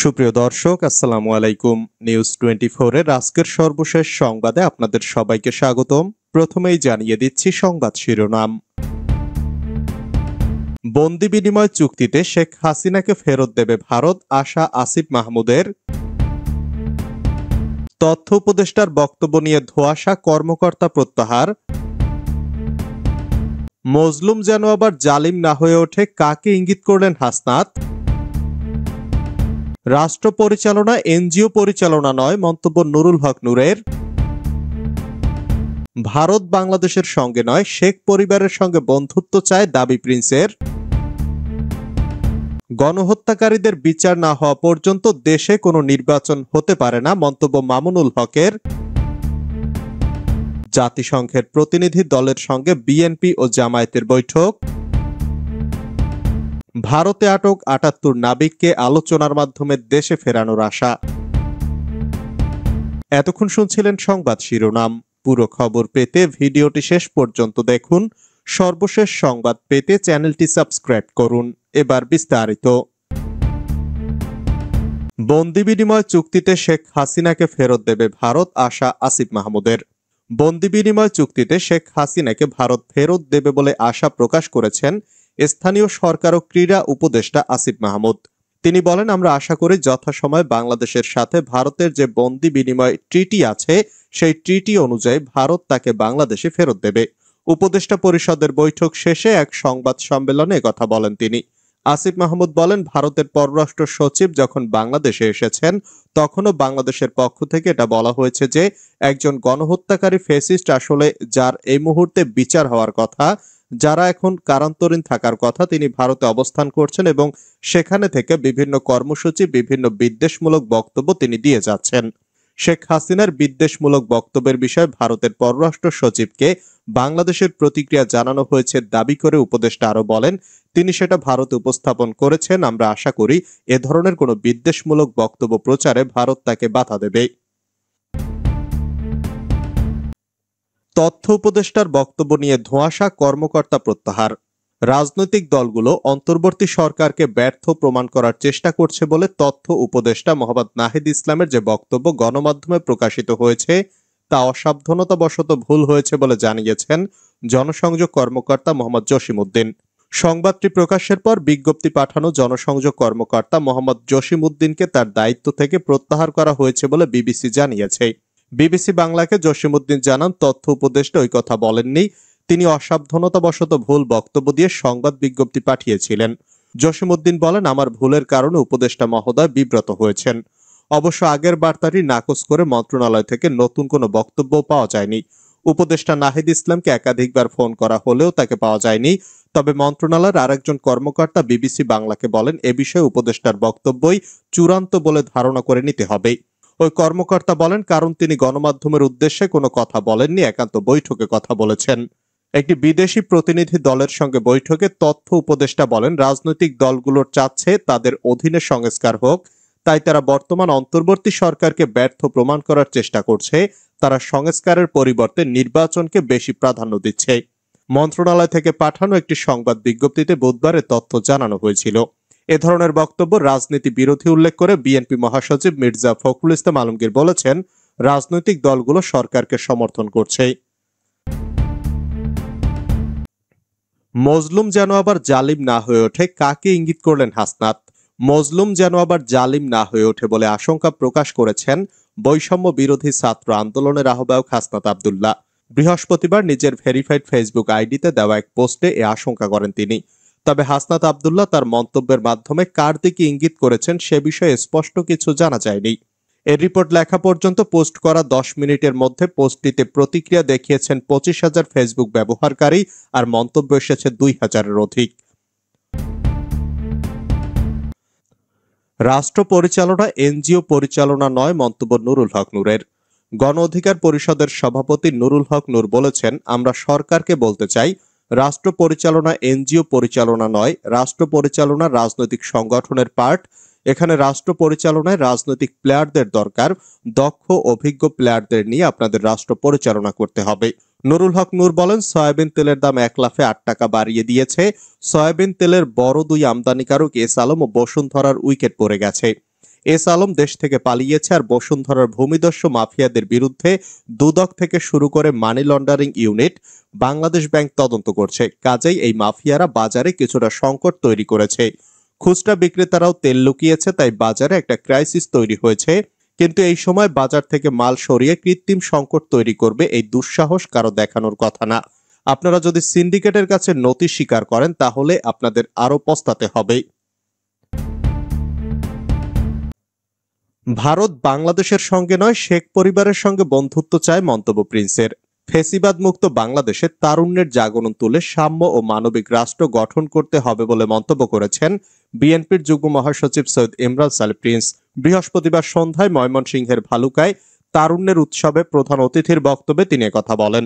সুপ্রিয় দর্শক আসসালামু আলাইকুম নিউজ টোয়েন্টি এর আজকের সর্বশেষ সংবাদে আপনাদের সবাইকে স্বাগতম প্রথমেই জানিয়ে দিচ্ছি সংবাদ শিরোনাম বন্দি বিনিময় চুক্তিতে শেখ হাসিনাকে ফেরত দেবে ভারত আশা আসিফ মাহমুদের তথ্য উপদেষ্টার বক্তব্য নিয়ে ধোয়াশা কর্মকর্তা প্রত্যাহার মজলুম যেন আবার জালিম না হয়ে ওঠে কাকে ইঙ্গিত করলেন হাসনাত রাষ্ট্র পরিচালনা এনজিও পরিচালনা নয় মন্তব্য নুরুল হক নুরের ভারত বাংলাদেশের সঙ্গে নয় শেখ পরিবারের সঙ্গে বন্ধুত্ব চায় দাবি প্রিন্সের গণহত্যাকারীদের বিচার না হওয়া পর্যন্ত দেশে কোনো নির্বাচন হতে পারে না মন্তব্য মামুনুল হকের জাতিসংঘের প্রতিনিধি দলের সঙ্গে বিএনপি ও জামায়াতের বৈঠক ভারতে আটক আটাত্তর নাবিককে আলোচনার মাধ্যমে দেশে ফেরানোর আশা এতক্ষণ শুনছিলেন সংবাদ শিরোনাম পুরো খবর পেতে ভিডিওটি শেষ পর্যন্ত দেখুন সর্বশেষ সংবাদ পেতে চ্যানেলটি সাবস্ক্রাইব করুন এবার বিস্তারিত বন্দি বিনিময় চুক্তিতে শেখ হাসিনাকে ফেরত দেবে ভারত আশা আসিফ মাহমুদের বন্দি বিনিময় চুক্তিতে শেখ হাসিনাকে ভারত ফেরত দেবে বলে আশা প্রকাশ করেছেন স্থানীয় সরকার ও ক্রীড়া উপদেষ্টা আসিফ মাহমুদ তিনি বলেন আমরা আশা করি যথাসময়ে বাংলাদেশের সাথে ভারতের যে বন্দি বিনিময় ট্রিটি আছে সেই ট্রিটি অনুযায়ী ভারত তাকে বাংলাদেশে ফেরত দেবে উপদেষ্টা পরিষদের বৈঠক শেষে এক সংবাদ সম্মেলনে কথা বলেন তিনি আসিফ মাহমুদ বলেন ভারতের পররাষ্ট্র সচিব যখন বাংলাদেশে এসেছেন তখনও বাংলাদেশের পক্ষ থেকে এটা বলা হয়েছে যে একজন গণহত্যাকারী ফেসিস্ট আসলে যার এই মুহূর্তে বিচার হওয়ার কথা যারা এখন কারান্তরীণ থাকার কথা তিনি ভারতে অবস্থান করছেন এবং সেখানে থেকে বিভিন্ন কর্মসূচি বিভিন্ন বিদ্বেষমূলক বক্তব্য তিনি দিয়ে যাচ্ছেন শেখ হাসিনার বিদ্বেষমূলক বক্তব্যের বিষয়ে ভারতের পররাষ্ট্র সচিবকে বাংলাদেশের প্রতিক্রিয়া জানানো হয়েছে দাবি করে উপদেষ্টা আরও বলেন তিনি সেটা ভারতে উপস্থাপন করেছেন আমরা আশা করি এ ধরনের কোনো বিদ্বেষমূলক বক্তব্য প্রচারে ভারত তাকে বাধা দেবে তথ্য উপদেষ্টার বক্তব্য নিয়ে ধোঁয়াশা কর্মকর্তা প্রত্যাহার রাজনৈতিক দলগুলো অন্তর্বর্তী সরকারকে ব্যর্থ প্রমাণ করার চেষ্টা করছে বলে তথ্য উপদেষ্টা মোহাম্মদ নাহিদ ইসলামের যে বক্তব্য গণমাধ্যমে প্রকাশিত হয়েছে তা অসাবধানতাবশত ভুল হয়েছে বলে জানিয়েছেন জনসংযোগ কর্মকর্তা মোহাম্মদ জসিমউদ্দিন সংবাদটি প্রকাশের পর বিজ্ঞপ্তি পাঠানো জনসংযোগ কর্মকর্তা মোহাম্মদ জসিমউদ্দিনকে তার দায়িত্ব থেকে প্রত্যাহার করা হয়েছে বলে বিবিসি জানিয়েছে বিবিসি বাংলাকে জসিমুদ্দিন জানান তথ্য উপদেষ্টা ওই কথা বলেননি তিনি অসাবধানতাবশত ভুল বক্তব্য দিয়ে সংবাদ বিজ্ঞপ্তি পাঠিয়েছিলেন জসিমউদ্দিন বলেন আমার ভুলের কারণে উপদেষ্টা মহোদয় বিব্রত হয়েছেন অবশ্য আগের বার্তাটি নাকচ করে মন্ত্রণালয় থেকে নতুন কোনো বক্তব্য পাওয়া যায়নি উপদেষ্টা নাহিদ ইসলামকে একাধিকবার ফোন করা হলেও তাকে পাওয়া যায়নি তবে মন্ত্রণালয়ের আরেকজন কর্মকর্তা বিবিসি বাংলাকে বলেন এ বিষয়ে উপদেষ্টার বক্তব্যই চূড়ান্ত বলে ধারণা করে নিতে হবে ওই কর্মকর্তা বলেন কারণ তিনি গণমাধ্যমের উদ্দেশ্যে কোনো কথা বলেননি একান্ত বৈঠকে কথা বলেছেন একটি বিদেশি প্রতিনিধি দলের সঙ্গে বৈঠকে তথ্য উপদেষ্টা বলেন রাজনৈতিক দলগুলোর চাচ্ছে তাদের অধীনে সংস্কার হোক তাই তারা বর্তমান অন্তর্বর্তী সরকারকে ব্যর্থ প্রমাণ করার চেষ্টা করছে তারা সংস্কারের পরিবর্তে নির্বাচনকে বেশি প্রাধান্য দিচ্ছে মন্ত্রণালয় থেকে পাঠানো একটি সংবাদ বিজ্ঞপ্তিতে বুধবারে তথ্য জানানো হয়েছিল এ ধরনের বক্তব্য রাজনীতি বিরোধী উল্লেখ করে বিএনপি মহাসচিব মির্জা ফখরুল ইসলাম আলমগীর বলেছেন রাজনৈতিক দলগুলো সরকারকে সমর্থন করছে মজলুম যেন আবার জালিম না হয়ে ওঠে কাকে ইঙ্গিত করলেন হাসনাত মজলুম যেন আবার জালিম না হয়ে ওঠে বলে আশঙ্কা প্রকাশ করেছেন বৈষম্য বিরোধী ছাত্র আন্দোলনের আহ্বায়ক হাসনাত আবদুল্লাহ বৃহস্পতিবার নিজের ভেরিফাইড ফেসবুক আইডিতে দেওয়া এক পোস্টে এ আশঙ্কা করেন তিনি তবে হাসনাত আবদুল্লাহ তার মন্তব্যের মাধ্যমে কার দিকে ইঙ্গিত করেছেন সে বিষয়ে স্পষ্ট কিছু জানা যায়নি এর রিপোর্ট লেখা পর্যন্ত পোস্ট করা দশ মিনিটের মধ্যে পোস্টটিতে প্রতিক্রিয়া দেখিয়েছেন পঁচিশ হাজার ফেসবুক ব্যবহারকারী আর মন্তব্য এসেছে দুই হাজারের অধিক রাষ্ট্র পরিচালনা এনজিও পরিচালনা নয় মন্তব্য নুরুল হক নূরের গণ অধিকার পরিষদের সভাপতি নুরুল হক নূর বলেছেন আমরা সরকারকে বলতে চাই রাষ্ট্র পরিচালনা এনজিও পরিচালনা নয় রাষ্ট্র পরিচালনা রাজনৈতিক সংগঠনের পার্ট এখানে রাষ্ট্র পরিচালনায় রাজনৈতিক প্লেয়ারদের দরকার দক্ষ অভিজ্ঞ প্লেয়ারদের নিয়ে আপনাদের রাষ্ট্র পরিচালনা করতে হবে নুরুল হক নূর বলেন সয়াবিন তেলের দাম এক লাফে আট টাকা বাড়িয়ে দিয়েছে সয়াবিন তেলের বড় দুই আমদানিকারক এস আলম ও বসুন্ধরার উইকেট পড়ে গেছে এস আলম দেশ থেকে পালিয়েছে আর বসুন্ধরার ভূমিদস্য মাফিয়াদের বিরুদ্ধে দুদক থেকে শুরু করে money laundering unit Bangladesh bank তদন্ত করছে কাজেই এই মাফিয়ারা বাজারে কিছুটা সংকট তৈরি করেছে খুচরা বিক্রেতারাও তেল লুকিয়েছে তাই বাজারে একটা ক্রাইসিস তৈরি হয়েছে কিন্তু এই সময় বাজার থেকে মাল সরিয়ে কৃত্রিম সংকট তৈরি করবে এই দুঃসাহস কারো দেখানোর কথা না আপনারা যদি সিন্ডিকেটের কাছে নথি স্বীকার করেন তাহলে আপনাদের আরও পস্তাতে হবে ভারত বাংলাদেশের সঙ্গে নয় শেখ পরিবারের সঙ্গে বন্ধুত্ব চায় মন্তব্য প্রিন্সের ফেসিবাদ মুক্ত বাংলাদেশে তারুণ্যের জাগরণ তুলে সাম্য ও মানবিক রাষ্ট্র গঠন করতে হবে বলে মন্তব্য করেছেন বিএনপির যুগ্ম মহাসচিব সৈয়দ ইমরান সালে প্রিন্স বৃহস্পতিবার সন্ধ্যায় ময়মনসিংহের ভালুকায় তারুণ্যের উৎসবে প্রধান অতিথির বক্তব্যে তিনি কথা বলেন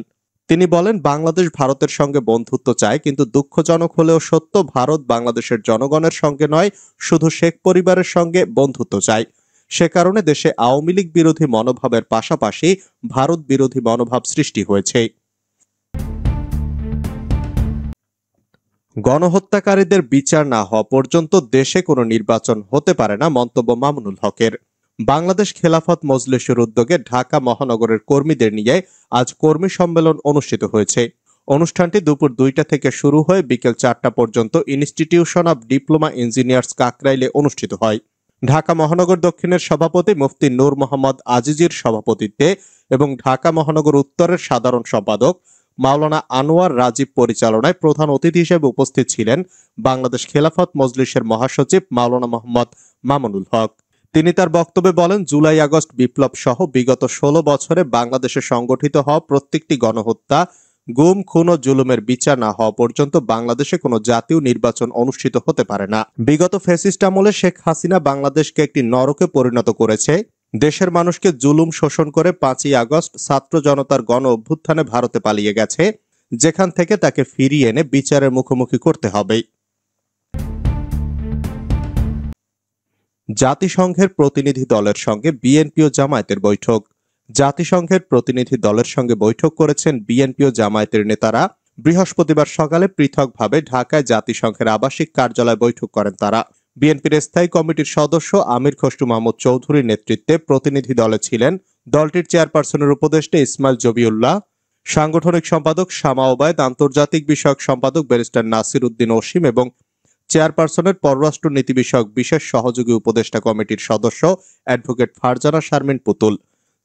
তিনি বলেন বাংলাদেশ ভারতের সঙ্গে বন্ধুত্ব চায় কিন্তু দুঃখজনক হলেও সত্য ভারত বাংলাদেশের জনগণের সঙ্গে নয় শুধু শেখ পরিবারের সঙ্গে বন্ধুত্ব চায় সে কারণে দেশে আওয়ামী লীগ বিরোধী মনোভাবের পাশাপাশি ভারত বিরোধী মনোভাব সৃষ্টি হয়েছে গণহত্যাকারীদের বিচার না হওয়া পর্যন্ত দেশে কোনো নির্বাচন হতে পারে না মন্তব্য মামুনুল হকের বাংলাদেশ খেলাফত মজলিসের উদ্যোগে ঢাকা মহানগরের কর্মীদের নিয়ে আজ কর্মী সম্মেলন অনুষ্ঠিত হয়েছে অনুষ্ঠানটি দুপুর দুইটা থেকে শুরু হয়ে বিকেল চারটা পর্যন্ত ইনস্টিটিউশন অব ডিপ্লোমা ইঞ্জিনিয়ার্স কাকরাইলে অনুষ্ঠিত হয় ঢাকা মহানগর দক্ষিণের সভাপতি মুফতি নূর মোহাম্মদ আজিজির সভাপতিত্বে এবং ঢাকা মহানগর উত্তরের সাধারণ সম্পাদক মাওলানা আনোয়ার রাজীব পরিচালনায় প্রধান অতিথি হিসেবে উপস্থিত ছিলেন বাংলাদেশ খেলাফত মজলিসের মহাসচিব মাওলানা মোহাম্মদ মামুনুল হক তিনি তার বক্তব্যে বলেন জুলাই আগস্ট বিপ্লব সহ বিগত ষোলো বছরে বাংলাদেশে সংগঠিত হওয়া প্রত্যেকটি গণহত্যা গুম খুন ও জুলুমের বিচার না হওয়া পর্যন্ত বাংলাদেশে কোনো জাতীয় নির্বাচন অনুষ্ঠিত হতে পারে না বিগত ফেসিস্ট আমলে শেখ হাসিনা বাংলাদেশকে একটি নরকে পরিণত করেছে দেশের মানুষকে জুলুম শোষণ করে পাঁচই আগস্ট ছাত্র জনতার গণ অভ্যুত্থানে ভারতে পালিয়ে গেছে যেখান থেকে তাকে ফিরিয়ে এনে বিচারের মুখোমুখি করতে হবে জাতিসংঘের প্রতিনিধি দলের সঙ্গে বিএনপি ও জামায়াতের বৈঠক জাতিসংঘের প্রতিনিধি দলের সঙ্গে বৈঠক করেছেন বিএনপি ও জামায়াতের নেতারা বৃহস্পতিবার সকালে পৃথকভাবে ঢাকায় জাতিসংঘের আবাসিক কার্যালয়ে বৈঠক করেন তারা বিএনপির স্থায়ী কমিটির সদস্য আমির খসরু মাহমুদ চৌধুরীর নেতৃত্বে প্রতিনিধি দলে ছিলেন দলটির চেয়ারপারসনের উপদেষ্টা ইসমাইল জবিউল্লাহ সাংগঠনিক সম্পাদক শামা ওবায়দ আন্তর্জাতিক বিষয়ক সম্পাদক ব্যারিস্টার নাসির উদ্দিন অসীম এবং চেয়ারপারসনের পররাষ্ট্র নীতি বিষয়ক বিশেষ সহযোগী উপদেষ্টা কমিটির সদস্য অ্যাডভোকেট ফারজানা শারমিন পুতুল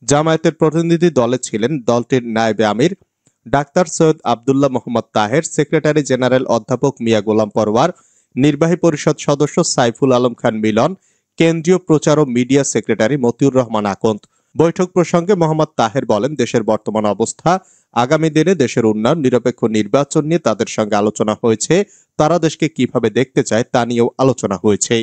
জামায়াতের প্রতিনিধি দলে ছিলেন দলটির নায়েবে আমির doctor Syed Abdullah Mohammad Taher secretary general অধ্যাপক মিয়া গোলাম পরওয়ার নির্বাহী পরিষদ সদস্য সাইফুল আলম খান মিলন কেন্দ্রীয় প্রচার ও মিডিয়া সেক্রেটারি মতিউর রহমান আকন্ত বৈঠক প্রসঙ্গে মোহাম্মদ তাহের বলেন দেশের বর্তমান অবস্থা আগামী দিনে দেশের উন্নয়ন নিরপেক্ষ নির্বাচন নিয়ে তাদের সঙ্গে আলোচনা হয়েছে তারা দেশকে কিভাবে দেখতে চায় তা নিয়েও আলোচনা হয়েছে